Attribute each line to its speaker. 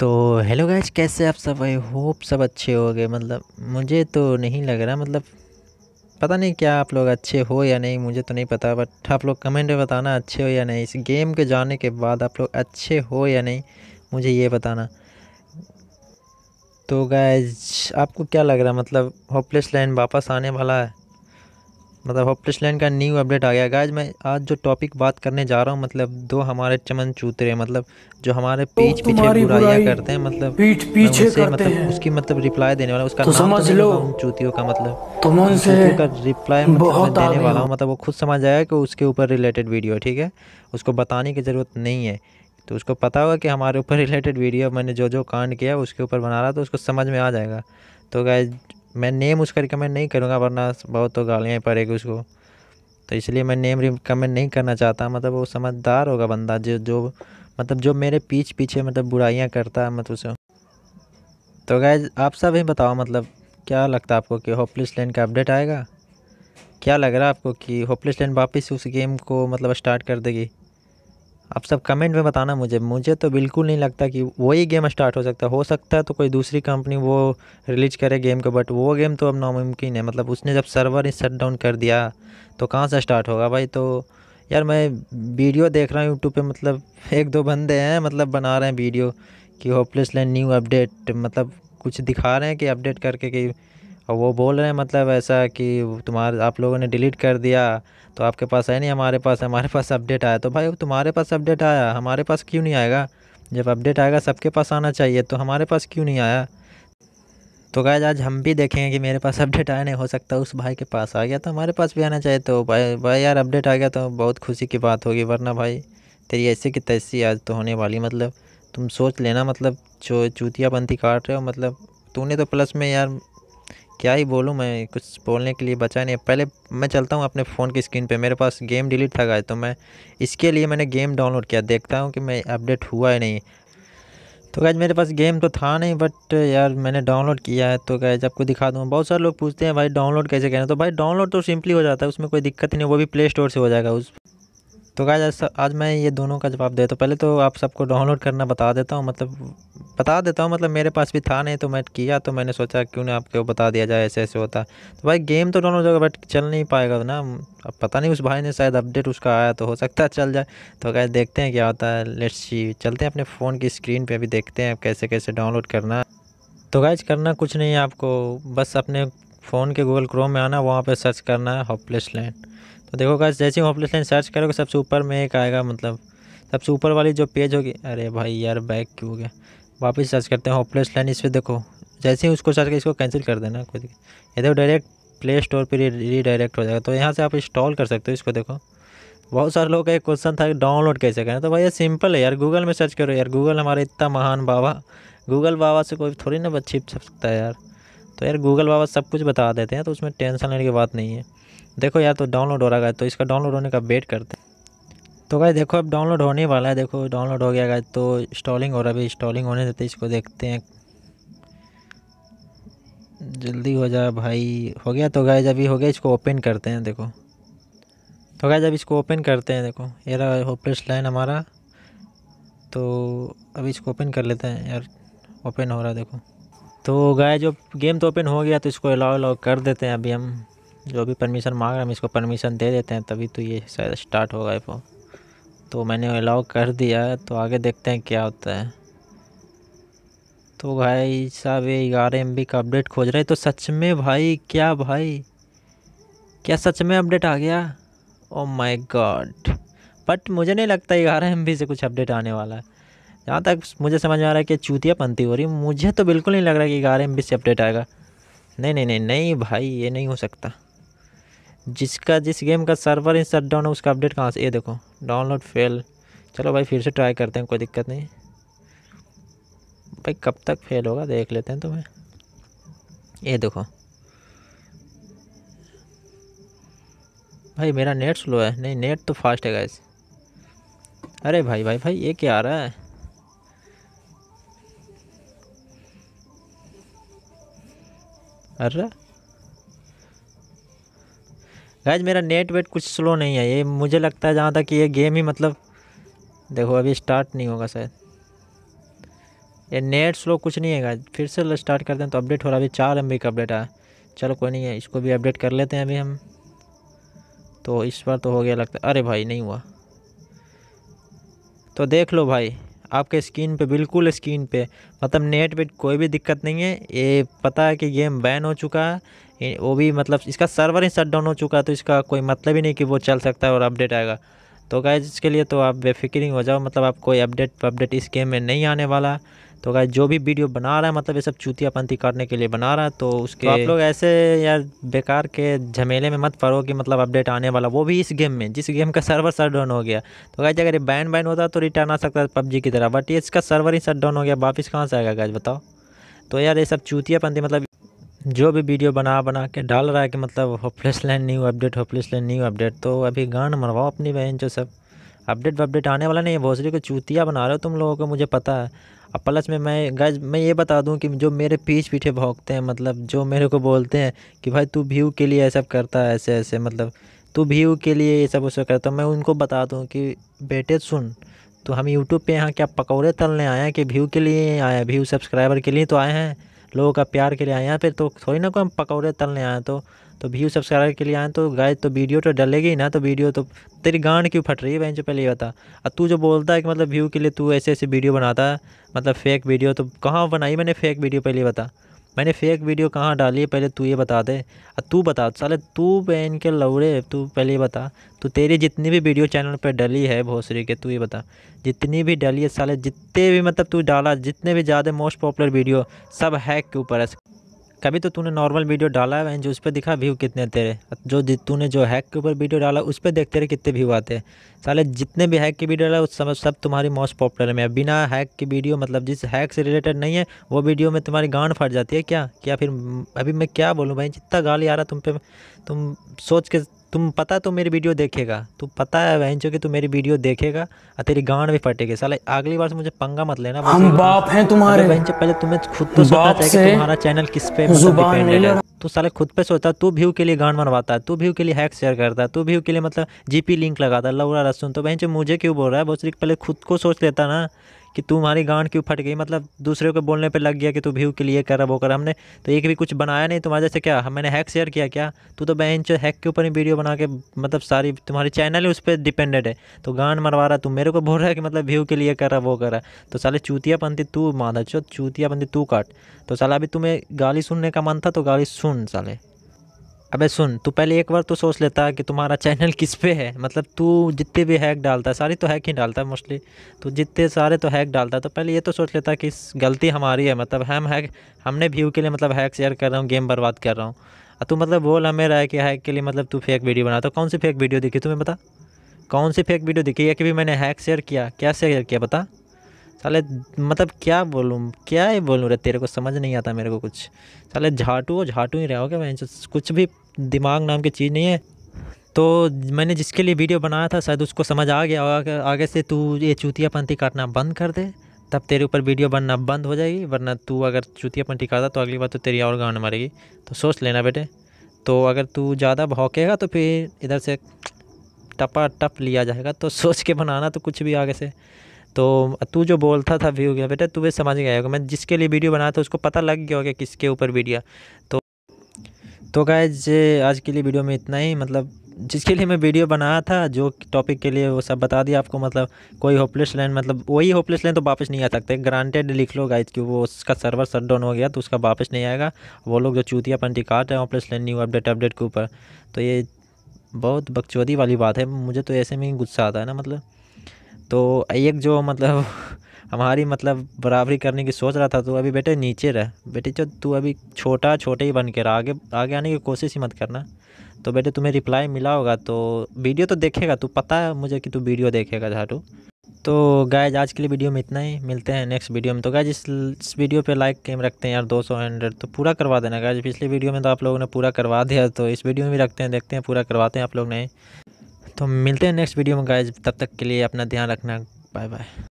Speaker 1: तो hello guys कैसे आप सब आई होप सब अच्छे हो गए मतलब मुझे तो नहीं लग रहा मतलब पता नहीं क्या आप लोग अच्छे हो या नहीं मुझे तो नहीं पता बट आप लोग कमेंट में बताना अच्छे हो या नहीं इस गेम के जाने के बाद आप लोग अच्छे हो या नहीं मुझे ये बताना तो गैज आपको क्या लग रहा मतलब होपलेस लाइन वापस आने वाला है मतलब हॉपलेस लैंड का न्यू अपडेट आ गया गाइज मैं आज जो टॉपिक बात करने जा रहा हूँ मतलब दो हमारे चमन चूतरे मतलब जो हमारे तो पीछ पीछे बुराइयां करते हैं मतलब पीठ पीछे करते मतलब हैं। उसकी मतलब रिप्लाई देने वाला उसका तो नाम तो समझ तो लो चूतियों का मतलब तुम उनसे का रिप्लाई मतलब देने वाला हूँ मतलब वो खुद समझ आया कि उसके ऊपर रिलेटेड वीडियो ठीक है उसको बताने की ज़रूरत नहीं है तो उसको पता होगा कि हमारे ऊपर रिलेटेड वीडियो मैंने जो जो कांड किया उसके ऊपर बना रहा तो उसको समझ में आ जाएगा तो गाय मैं नेम उसका रिकमेंड नहीं करूँगा वरना बहुत तो गालियाँ पड़ेगी उसको तो इसलिए मैं नेम रिकमेंड नहीं करना चाहता मतलब वो समझदार होगा बंदा जो जो मतलब जो मेरे पीछे पीछे मतलब बुराइयाँ करता है मतलब उसे तो गैज आप सब ही बताओ मतलब क्या लगता है आपको कि होपलेस लैंड का अपडेट आएगा क्या लग रहा है आपको कि होपलेस लैंड वापस उस गेम को मतलब स्टार्ट कर देगी आप सब कमेंट में बताना मुझे मुझे तो बिल्कुल नहीं लगता कि वही गेम स्टार्ट हो सकता है हो सकता है तो कोई दूसरी कंपनी वो रिलीज करे गेम को बट वो गेम तो अब नामुमकिन है मतलब उसने जब सर्वर ही शट डाउन कर दिया तो कहाँ से स्टार्ट होगा भाई तो यार मैं वीडियो देख रहा हूँ यूट्यूब पे मतलब एक दो बंदे हैं मतलब बना रहे हैं वीडियो कि होपलेस लैंड न्यू अपडेट मतलब कुछ दिखा रहे हैं कि अपडेट करके कि और वो बोल रहे हैं मतलब ऐसा कि तुम्हारे आप लोगों ने डिलीट कर दिया तो आपके पास है नहीं हमारे पास हमारे पास अपडेट आया तो भाई तुम्हारे पास अपडेट आया हमारे पास क्यों नहीं आएगा जब अपडेट आएगा सबके पास आना चाहिए तो हमारे पास क्यों नहीं आया तो गाय आज हम भी देखेंगे कि मेरे पास अपडेट आया नहीं हो सकता उस भाई के पास आ गया तो हमारे पास भी आना चाहिए तो भाई भाई यार अपडेट आ गया तो बहुत खुशी की बात होगी वरना भाई तेरी ऐसी की तैसी आज तो होने वाली मतलब तुम सोच लेना मतलब जो चूतियापंथी काट रहे हो मतलब तूने तो प्लस में यार क्या ही बोलूँ मैं कुछ बोलने के लिए बचा नहीं पहले मैं चलता हूँ अपने फ़ोन की स्क्रीन पे मेरे पास गेम डिलीट था गए तो मैं इसके लिए मैंने गेम डाउनलोड किया देखता हूँ कि मैं अपडेट हुआ है नहीं तो गैज मेरे पास गेम तो था नहीं बट यार मैंने डाउनलोड किया है तो गैज आपको दिखा दूँ बहुत सारे लोग पूछते हैं भाई डाउनलोड कैसे करें तो भाई डाउनलोड तो सिंपली हो जाता है उसमें कोई दिक्कत नहीं वो भी प्ले स्टोर से हो जाएगा उस तो गाइस आज मैं ये दोनों का जवाब दे तो पहले तो आप सबको डाउनलोड करना बता देता हूँ मतलब बता देता हूँ मतलब मेरे पास भी था नहीं तो मैं किया तो मैंने सोचा क्यों ना आपको बता दिया जाए ऐसे ऐसे होता तो भाई गेम तो डाउनलोड होगा बट चल नहीं पाएगा तो ना अब पता नहीं उस भाई ने शायद अपडेट उसका आया तो हो सकता है चल जाए तो गाइस देखते हैं क्या होता है लेट्स सी चलते हैं अपने फ़ोन की स्क्रीन पर भी देखते हैं कैसे कैसे डाउनलोड करना तो गाइज करना कुछ नहीं है आपको बस अपने फ़ोन के गूगल क्रोम में आना वहाँ पर सर्च करना है हॉपलेस लैंड तो देखो गाइस जैसे होपलेस लाइन सर्च करोगे सबसे ऊपर में एक आएगा मतलब सबसे ऊपर वाली जो पेज होगी अरे भाई यार बैक क्यों हो गया वापस सर्च करते हैं होपलेस लाइन इस पर देखो जैसे ही उसको सर्च कर इसको कैंसिल कर देना कोई ये देखो डायरेक्ट प्ले स्टोर पर रीडायरेक्ट हो जाएगा तो यहाँ से आप इंस्टॉल कर सकते हो इसको देखो बहुत सारे लोग का एक क्वेश्चन था डाउनलोड कैसे करें तो भाई ये सिंपल है यार गूगल में सर्च करो यार गूगल हमारे इतना महान बाबा गूगल बाबा से कोई थोड़ी ना छिप सकता है यार तो यार गूगल बाबा सब कुछ बता देते हैं तो उसमें टेंशन लेने की बात नहीं है देखो यार तो डाउनलोड हो रहा है तो इसका डाउनलोड होने का वेट करते हैं तो गाय देखो अब डाउनलोड होने वाला है देखो डाउनलोड हो गया गाय तो इंस्टॉलिंग हो रहा है इंस्टॉलिंग होने देते इसको देखते हैं जल्दी हो जाए भाई हो गया तो गाय जब ये हो गया इसको ओपन करते हैं देखो तो गाय जब इसको ओपन करते हैं देखो ये रहा होपलेस लाइन हमारा तो अभी इसको ओपन कर लेते हैं यार ओपन हो रहा है देखो तो गाय जो गेम तो ओपन हो गया तो इसको अलाउ अलाउ कर देते हैं अभी हम जो भी परमिशन मांग रहा है हम इसको परमिशन दे देते हैं तभी तो ये शायद स्टार्ट होगा फोन तो मैंने अलाउ कर दिया है तो आगे देखते हैं क्या होता है तो भाई साहब ये ग्यारह एम का अपडेट खोज रहे तो सच में भाई क्या भाई क्या सच में अपडेट आ गया ओ माय गॉड बट मुझे नहीं लगता ग्यारह एम से कुछ अपडेट आने वाला है जहाँ तक मुझे समझ में आ रहा है कि चूतियापंथी हो रही मुझे तो बिल्कुल नहीं लग रहा कि ग्यारह एम से अपडेट आएगा नहीं नहीं नहीं नहीं भाई ये नहीं हो सकता जिसका जिस गेम का सर्वर इन शट डाउन है उसका अपडेट कहाँ से ये देखो डाउनलोड फेल चलो भाई फिर से ट्राई करते हैं कोई दिक्कत नहीं भाई कब तक फेल होगा देख लेते हैं तुम्हें ये देखो भाई मेरा नेट स्लो है नहीं नेट तो फास्ट है गैस अरे भाई भाई भाई ये क्या आ रहा है अरे गैज मेरा नेट वेट कुछ स्लो नहीं है ये मुझे लगता है जहाँ तक कि ये गेम ही मतलब देखो अभी स्टार्ट नहीं होगा शायद ये नेट स्लो कुछ नहीं है गैज फिर से स्टार्ट करते हैं तो अपडेट हो रहा है अभी चार एम का अपडेट आया चलो कोई नहीं है इसको भी अपडेट कर लेते हैं अभी हम तो इस बार तो हो गया लगता अरे भाई नहीं हुआ तो देख लो भाई आपके स्क्रीन पे बिल्कुल स्क्रीन पे मतलब नेट पे कोई भी दिक्कत नहीं है ये पता है कि गेम बैन हो चुका है वो भी मतलब इसका सर्वर ही शट डाउन हो चुका है तो इसका कोई मतलब ही नहीं कि वो चल सकता है और अपडेट आएगा तो गाइज इसके लिए तो आप बेफिक्रिंग हो जाओ मतलब आप कोई अपडेट अपडेट इस गेम में नहीं आने वाला तो गाय जो भी वीडियो बना रहा है मतलब ये सब चूतियापंथी करने के लिए बना रहा है तो उसके तो आप लोग ऐसे यार बेकार के झमेले में मत पड़ो कि मतलब अपडेट आने वाला वो भी इस गेम में जिस गेम का सर्वर शट डाउन हो गया तो गाय अगर ये बैन बैन होता तो रिटर्न आ सकता है पबजी की तरह बट ये इसका सर्वर ही शट डाउन हो गया वापस कहाँ से आएगा गाय बताओ तो यार ये सब चूतियापंथी मतलब जो भी वीडियो बना बना के डाल रहा है कि मतलब hopeless land new update hopeless land new update तो अभी गान मरवाओ अपनी बहन जो सब अपडेट वपडेट आने वाला नहीं है को चूतिया बना रहे हो तुम लोगों को मुझे पता है अब प्लस में मैं गज मैं ये बता दूं कि जो मेरे पीछ पीछे भोंगते हैं मतलब जो मेरे को बोलते हैं कि भाई तू व्यू के लिए ऐसा करता है ऐसे ऐसे मतलब तू व्यू के लिए ये सब उसे करता तो मैं उनको बता दूँ कि बेटे सुन तो हम यूट्यूब पे यहाँ क्या पकौड़े तलने आए हैं कि व्यू के लिए आए हैं व्यू सब्सक्राइबर के लिए तो आए हैं लोगों का प्यार के लिए आए हैं फिर तो थोड़ी ना को हम पकौड़े तलने आए हैं तो तो व्यू सब्सक्राइब के लिए आए तो गाय तो वीडियो तो डलेगी ना तो वीडियो तो तेरी गांड क्यों फट रही है बहन जो पहले ये बता और तू जो बोलता है कि मतलब व्यू के लिए तू ऐसे ऐसे वीडियो बनाता है मतलब फेक वीडियो तो कहाँ बनाई मैंने फेक वीडियो पहले बता मैंने फेक वीडियो कहाँ डाली है पहले तू ये बता दे और तू बता साले तू बहन के लौड़े तू पहले ये बता तू तेरी जितनी भी वीडियो चैनल पर डली है भोसरी के तू ये बता जितनी भी डली है साले जितने भी मतलब तू डाला जितने भी ज़्यादा मोस्ट पॉपुलर वीडियो सब हैक के ऊपर है कभी तो तूने नॉर्मल वीडियो डाला है जो उस पर दिखा व्यू कितने तेरे जो तूने जो हैक के ऊपर वीडियो डाला उस पर देखते रहे कितने व्यू आते हैं साले जितने भी हैक की वीडियो डाला उस समय सब तुम्हारी मोस्ट पॉपुलर में बिना हैक की वीडियो मतलब जिस हैक से रिलेटेड नहीं है वो वीडियो में तुम्हारी गांड फट जाती है क्या क्या फिर अभी मैं क्या बोलूँ भाई जितना गाली आ रहा तुम पे तुम सोच के तुम पता तो मेरी वीडियो देखेगा तू पता है चो कि तू मेरी वीडियो देखेगा और तेरी गांड भी फटेगी साले अगली बार से मुझे पंगा मत लेना हम बाप हैं तुम्हारे चो पहले तुम्हें खुद तो सोचना चाहिए कि तुम्हारा चैनल किस पे डिपेंडेड मतलब है तू साले खुद पे सोचता तू व्यू के लिए गांड मनवाता है तू व्यू के लिए हैक शेयर करता है तू व्यू के लिए मतलब जीपी लिंक लगाता है लौरा रसून तो चो मुझे क्यों बोल रहा है बहुत पहले खुद को सोच लेता ना कि तुम्हारी गांड क्यों फट गई मतलब दूसरे को बोलने पे लग गया कि तू व्यू के लिए कर वो कर हमने तो एक भी कुछ बनाया नहीं तुम्हारे जैसे क्या मैंने हैक शेयर किया क्या तू तो बेंच हैक के ऊपर ही वीडियो बना के मतलब सारी तुम्हारी चैनल ही उस पर डिपेंडेड है तो गांड मरवा रहा तू मेरे को बोल रहा है कि मतलब व्यू के लिए कर वो कर तो साले चूतिया पंथी तू माधा चो चूतिया पंथी तू काट तो साला अभी तुम्हें गाली सुनने का मन था तो गाली सुन साले अबे सुन तू पहले एक बार तो सोच लेता कि तुम्हारा चैनल किस पे है मतलब तू जितने भी हैक डालता है सारी तो हैक ही डालता है मोस्टली तो जितने सारे तो हैक डालता है तो पहले ये तो सोच लेता कि गलती हमारी है मतलब हम हैक हमने व्यू के लिए मतलब हैक शेयर कर रहा हूँ गेम बर्बाद कर रहा हूँ और तू मतलब बोल हमें रहा है कि हैक के लिए मतलब तू फेक वीडियो बना तो कौन सी फेक वीडियो दिखी तुम्हें बता कौन सी फेक वीडियो दिखी है कि भी मैंने हैक शेयर किया क्या शेयर किया बता साले मतलब क्या बोलूँ क्या ही बोलूँ रे तेरे को समझ नहीं आता मेरे को कुछ साले झाटू झाटू ही रहा हो क्या मैं कुछ भी दिमाग नाम की चीज़ नहीं है तो मैंने जिसके लिए वीडियो बनाया था शायद उसको समझ आ गया होगा आगे से तू ये चूतियापंथी काटना बंद कर दे तब तेरे ऊपर वीडियो बनना बंद हो जाएगी वरना तू अगर चूतियापंथी काटा तो अगली बार तो तेरी और गांड मारेगी तो सोच लेना बेटे तो अगर तू ज़्यादा भौकेगा तो फिर इधर से टपा टप लिया जाएगा तो सोच के बनाना तो कुछ भी आगे से तो तू जो बोलता था व्यू गया बेटा तू भी समझ गया होगा मैं जिसके लिए वीडियो बनाया था उसको पता लग गया होगा किसके ऊपर वीडियो तो तो गाइज आज के लिए वीडियो में इतना ही मतलब जिसके लिए मैं वीडियो बनाया था जो टॉपिक के लिए वो सब बता दिया आपको मतलब कोई होपलेस लैंड मतलब वही होपलेस लैंड तो वापस नहीं आ सकते ग्रांटेड लिख लो गाइज कि वो उसका सर्वर शट डाउन हो गया तो उसका वापस नहीं आएगा वो लोग जो चूतिया पंटी काट है hopeless land new update update के ऊपर तो ये बहुत बकचोदी वाली बात है मुझे तो ऐसे में गुस्सा आता है ना मतलब तो एक जो मतलब हमारी मतलब बराबरी करने की सोच रहा था तो अभी बेटे नीचे रह बेटे जो तू अभी छोटा छोटे ही बन के रहा आगे आगे आने की कोशिश ही मत करना तो बेटे तुम्हें रिप्लाई मिला होगा तो वीडियो तो देखेगा तू पता है मुझे कि तू वीडियो देखेगा झाटू तो गायज आज के लिए वीडियो में इतना ही मिलते हैं नेक्स्ट वीडियो में तो गायज इस, वीडियो पे लाइक गेम रखते हैं यार 200 हंड्रेड तो पूरा करवा देना गायज पिछली वीडियो में तो आप लोगों ने पूरा करवा दिया तो इस वीडियो में भी रखते हैं देखते हैं पूरा करवाते हैं आप लोग नहीं तो मिलते हैं नेक्स्ट वीडियो में गाइज तब तक के लिए अपना ध्यान रखना बाय बाय